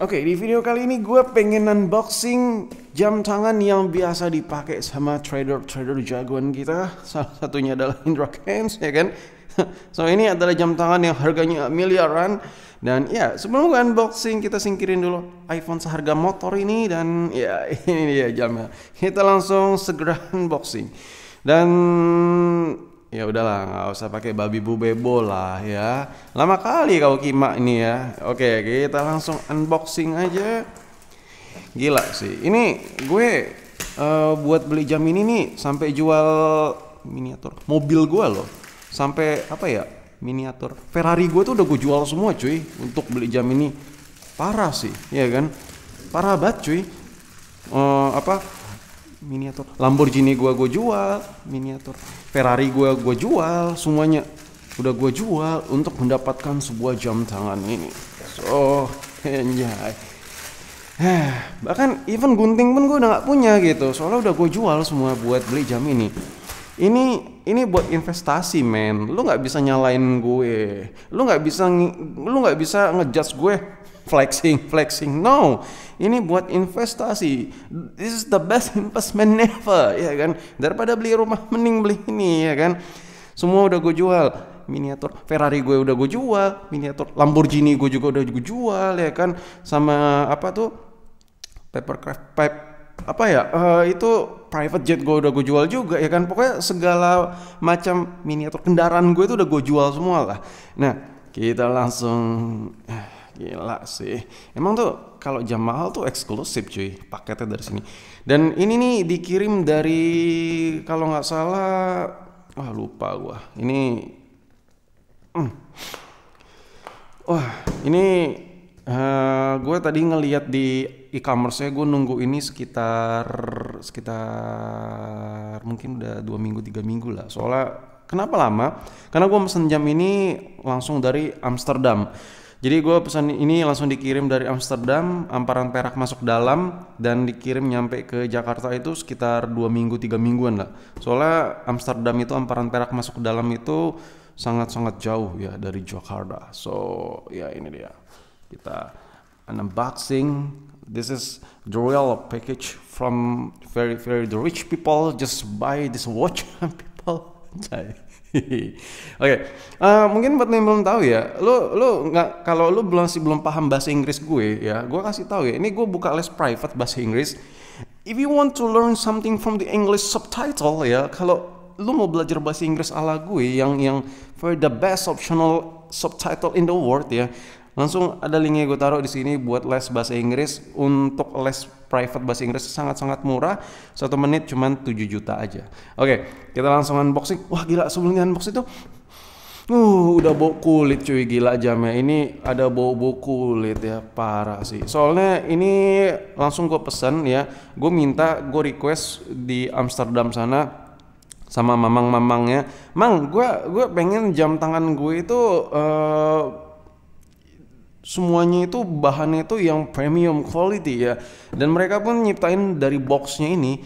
Oke, okay, di video kali ini gue pengen unboxing jam tangan yang biasa dipakai sama trader-trader jagoan kita. Salah satunya adalah Indra Kens, ya kan? so, ini adalah jam tangan yang harganya miliaran. Dan ya, sebelum gue unboxing, kita singkirin dulu iPhone seharga motor ini. Dan ya, ini dia jamnya. Kita langsung segera unboxing. Dan ya udahlah nggak usah pakai babi bu bebo lah ya lama kali kau kima ini ya oke kita langsung unboxing aja gila sih ini gue uh, buat beli jam ini nih sampai jual miniatur mobil gue loh sampai apa ya miniatur Ferrari gue tuh udah gue jual semua cuy untuk beli jam ini parah sih ya kan parah banget cuy uh, apa miniatur Lamborghini gua gua jual miniatur Ferrari gua gua jual semuanya udah gua jual untuk mendapatkan sebuah jam tangan ini so enjoy bahkan even gunting pun gua udah nggak punya gitu soalnya udah gua jual semua buat beli jam ini ini ini buat investasi men lu nggak bisa nyalain gue lu nggak bisa lu nggak bisa ngejudge gue flexing, flexing. No, ini buat investasi. This is the best investment never, ya kan? Daripada beli rumah, mending beli ini, ya kan? Semua udah gue jual miniatur Ferrari gue udah gue jual, miniatur Lamborghini gue juga udah gue jual ya kan, sama apa tuh papercraft pipe apa ya uh, itu private jet gue udah gue jual juga ya kan pokoknya segala macam miniatur kendaraan gue itu udah gue jual semua lah nah kita langsung eh, Gila sih. Emang tuh kalau jam mahal tuh eksklusif cuy paketnya dari sini. Dan ini nih dikirim dari kalau nggak salah, wah lupa gua. Ini, hmm. wah ini uh, eh, gue tadi ngeliat di e-commerce-nya gue nunggu ini sekitar sekitar mungkin udah dua minggu tiga minggu lah. Soalnya kenapa lama? Karena gue mesen jam ini langsung dari Amsterdam. Jadi gue pesan ini langsung dikirim dari Amsterdam, amparan perak masuk dalam dan dikirim nyampe ke Jakarta itu sekitar dua minggu tiga mingguan lah. Soalnya Amsterdam itu amparan perak masuk dalam itu sangat-sangat jauh ya dari Jakarta. So ya ini dia kita unboxing. This is the real package from very very the rich people just buy this watch people. Oke, okay. uh, eh, mungkin buat yang belum tahu ya, lu lo nggak kalau lo belum sih belum paham bahasa Inggris gue ya, gue kasih tahu ya. Ini gue buka les private bahasa Inggris. If you want to learn something from the English subtitle ya, kalau lu mau belajar bahasa Inggris ala gue yang yang for the best optional subtitle in the world ya, langsung ada linknya gue taruh di sini buat les bahasa Inggris untuk les private bahasa Inggris sangat-sangat murah satu menit cuman 7 juta aja oke kita langsung unboxing wah gila sebelumnya unboxing tuh Uh, udah bau kulit cuy gila jamnya ini ada bau-bau kulit ya parah sih soalnya ini langsung gue pesen ya gue minta gue request di Amsterdam sana sama mamang-mamangnya. Mang, gue gue pengen jam tangan gue itu uh, semuanya itu bahannya itu yang premium quality ya dan mereka pun nyiptain dari boxnya ini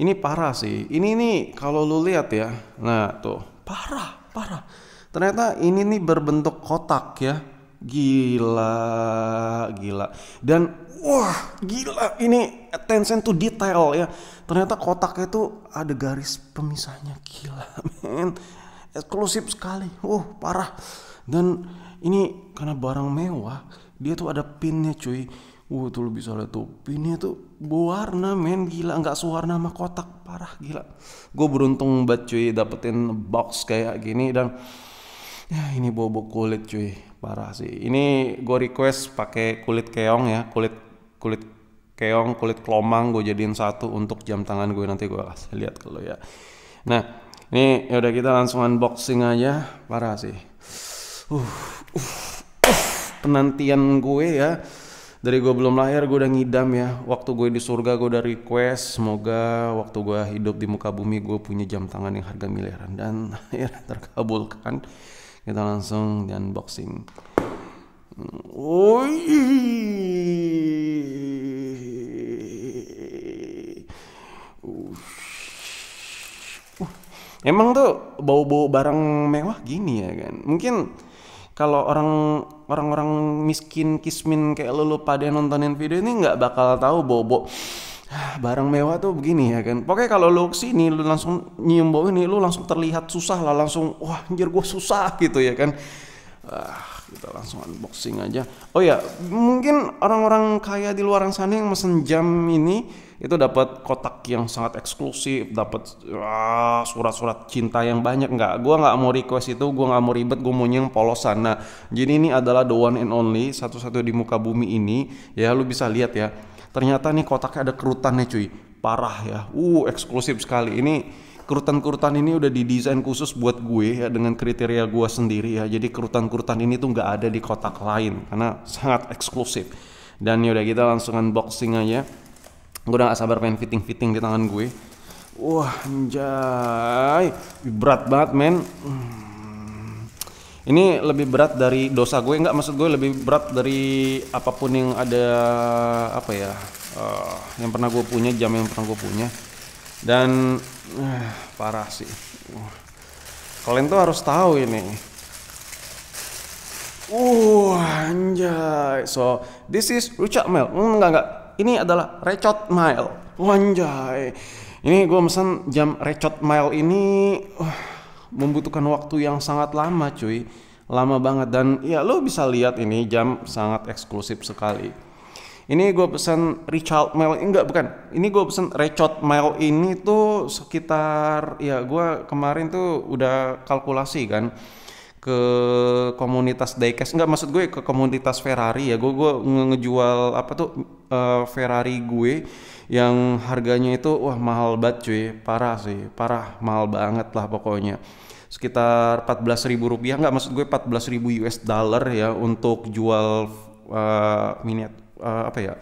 ini parah sih ini nih kalau lu lihat ya nah tuh parah parah ternyata ini nih berbentuk kotak ya gila gila dan wah gila ini attention to detail ya ternyata kotaknya itu ada garis pemisahnya gila men eksklusif sekali uh parah dan ini karena barang mewah dia tuh ada pinnya cuy Wuh tuh lu bisa lihat tuh pinnya tuh berwarna men gila nggak sewarna sama kotak parah gila gue beruntung banget cuy dapetin box kayak gini dan ya ini bobo kulit cuy parah sih ini gue request pakai kulit keong ya kulit kulit keong kulit kelomang gue jadiin satu untuk jam tangan gue nanti gue kasih lihat kalau ya nah ini ya udah kita langsung unboxing aja parah sih uh, uh, uh, penantian gue ya dari gue belum lahir gue udah ngidam ya waktu gue di surga gue udah request semoga waktu gue hidup di muka bumi gue punya jam tangan yang harga miliaran dan akhirnya terkabulkan kita langsung di unboxing Oi. Emang tuh bau-bau barang mewah gini ya kan? Mungkin kalau orang orang-orang miskin kismin kayak lu, lu pada nontonin video ini nggak bakal tahu bobo ah, barang mewah tuh begini ya kan pokoknya kalau lu kesini lu langsung nyium bau ini lu langsung terlihat susah lah langsung wah anjir gue susah gitu ya kan uh, kita gitu, langsung unboxing aja oh ya mungkin orang-orang kaya di luar sana yang mesen jam ini itu dapat kotak yang sangat eksklusif dapat ah, surat-surat cinta yang banyak nggak gue nggak mau request itu gue nggak mau ribet gue mau yang polos sana jadi ini adalah the one and only satu-satu di muka bumi ini ya lu bisa lihat ya ternyata nih kotaknya ada kerutannya cuy parah ya uh eksklusif sekali ini kerutan-kerutan ini udah didesain khusus buat gue ya dengan kriteria gue sendiri ya. Jadi kerutan-kerutan ini tuh nggak ada di kotak lain karena sangat eksklusif. Dan yaudah kita langsung unboxing aja. Gue udah gak sabar pengen fitting-fitting di tangan gue. Wah anjay, berat banget men. Hmm. Ini lebih berat dari dosa gue nggak maksud gue lebih berat dari apapun yang ada apa ya uh, yang pernah gue punya jam yang pernah gue punya dan uh, parah sih kalian tuh harus tahu ini uh anjay so this is Richard Mail. mm, enggak enggak ini adalah recot Mail. Uh, anjay ini gue mesen jam recot Mail ini uh, membutuhkan waktu yang sangat lama cuy lama banget dan ya lo bisa lihat ini jam sangat eksklusif sekali ini gue pesen Richard Mel eh, enggak bukan ini gue pesen Richard Mel ini tuh sekitar ya gue kemarin tuh udah kalkulasi kan ke komunitas diecast nggak maksud gue ke komunitas Ferrari ya gue gue ngejual apa tuh uh, Ferrari gue yang harganya itu wah mahal banget cuy parah sih parah mahal banget lah pokoknya sekitar belas ribu rupiah nggak maksud gue belas ribu US dollar ya untuk jual uh, miniat uh, apa ya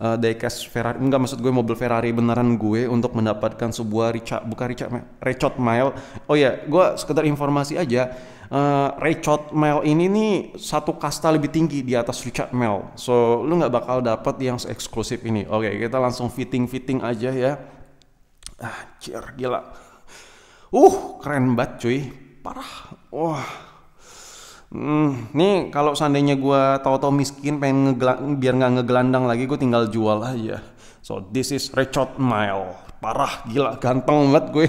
uh, diecast Ferrari enggak maksud gue mobil Ferrari beneran gue untuk mendapatkan sebuah rica bukan rica recot mile oh ya yeah, gue sekedar informasi aja uh, eh, recot mile ini nih satu kasta lebih tinggi di atas Richard mile so lu nggak bakal dapat yang eksklusif ini oke okay, kita langsung fitting fitting aja ya ah cier gila uh keren banget cuy parah wah Hmm, nih kalau seandainya gue tau tau miskin pengen ngegelang, biar nggak ngegelandang lagi gue tinggal jual aja. So this is Richard Mile. Parah gila ganteng banget gue.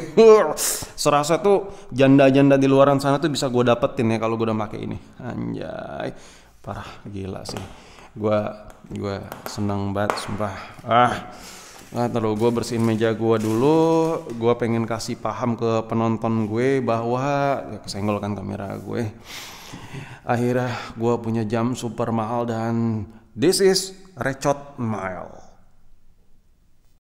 Serasa tuh janda-janda di luaran sana tuh bisa gue dapetin ya kalau gue udah pakai ini. Anjay. Parah gila sih. Gue gue seneng banget sumpah. Ah. Nah, terus gue bersihin meja gue dulu. Gue pengen kasih paham ke penonton gue bahwa ya, kesenggol kan kamera gue. Akhirnya gue punya jam super mahal dan this is Recot Mile.